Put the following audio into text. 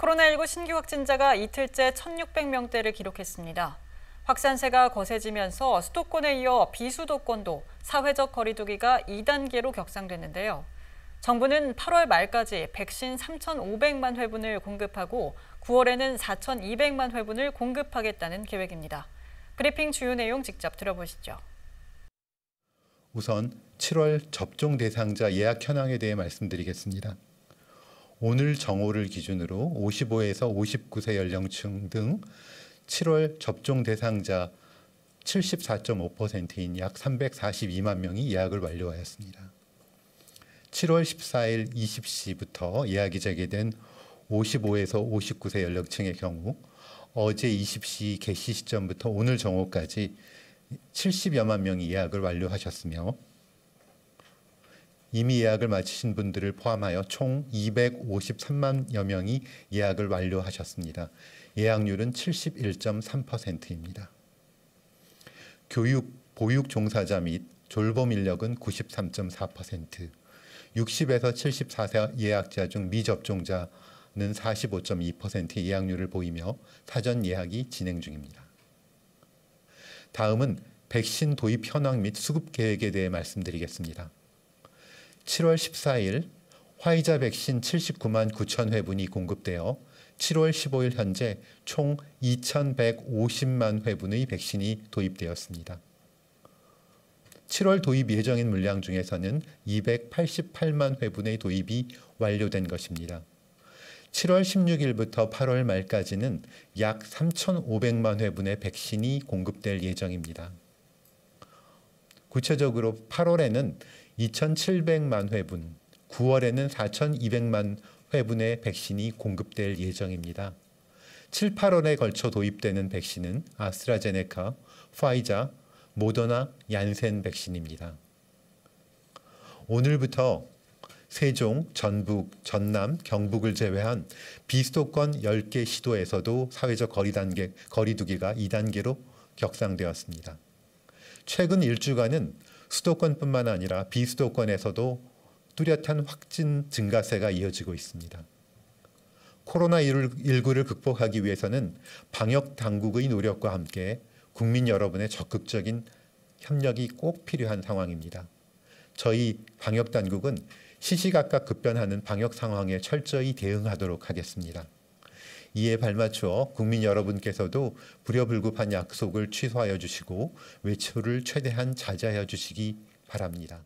코로나19 신규 확진자가 이틀째 1,600명대를 기록했습니다. 확산세가 거세지면서 수도권에 이어 비수도권도 사회적 거리두기가 2단계로 격상됐는데요. 정부는 8월 말까지 백신 3,500만 회분을 공급하고 9월에는 4,200만 회분을 공급하겠다는 계획입니다. 브리핑 주요 내용 직접 들어보시죠. 우선 7월 접종 대상자 예약 현황에 대해 말씀드리겠습니다. 오늘 정오를 기준으로 55에서 59세 연령층 등 7월 접종 대상자 74.5%인 약 342만 명이 예약을 완료하였습니다. 7월 14일 20시부터 예약이 재개된 55에서 59세 연령층의 경우 어제 20시 개시 시점부터 오늘 정오까지 70여만 명이 예약을 완료하셨으며 이미 예약을 마치신 분들을 포함하여 총 253만여 명이 예약을 완료하셨습니다. 예약률은 71.3%입니다. 교육, 보육 종사자 및졸보 인력은 93.4%, 60에서 74세 예약자 중 미접종자는 45.2%의 예약률을 보이며 사전 예약이 진행 중입니다. 다음은 백신 도입 현황 및 수급 계획에 대해 말씀드리겠습니다. 7월 14일 화이자 백신 79만 9천 회분이 공급되어 7월 15일 현재 총 2,150만 회분의 백신이 도입되었습니다. 7월 도입 예정인 물량 중에서는 288만 회분의 도입이 완료된 것입니다. 7월 16일부터 8월 말까지는 약 3,500만 회분의 백신이 공급될 예정입니다. 구체적으로 8월에는 2,700만 회분, 9월에는 4,200만 회분의 백신이 공급될 예정입니다. 7, 8월에 걸쳐 도입되는 백신은 아스트라제네카, 화이자, 모더나, 얀센 백신입니다. 오늘부터 세종, 전북, 전남, 경북을 제외한 비수도권 10개 시도에서도 사회적 거리 단계, 거리두기가 2단계로 격상되었습니다. 최근 일주간은 수도권뿐만 아니라 비수도권에서도 뚜렷한 확진 증가세가 이어지고 있습니다. 코로나19를 극복하기 위해서는 방역 당국의 노력과 함께 국민 여러분의 적극적인 협력이 꼭 필요한 상황입니다. 저희 방역 당국은 시시각각 급변하는 방역 상황에 철저히 대응하도록 하겠습니다. 이에 발맞추어 국민 여러분께서도 불여불급한 약속을 취소하여 주시고 외출을 최대한 자제하여 주시기 바랍니다.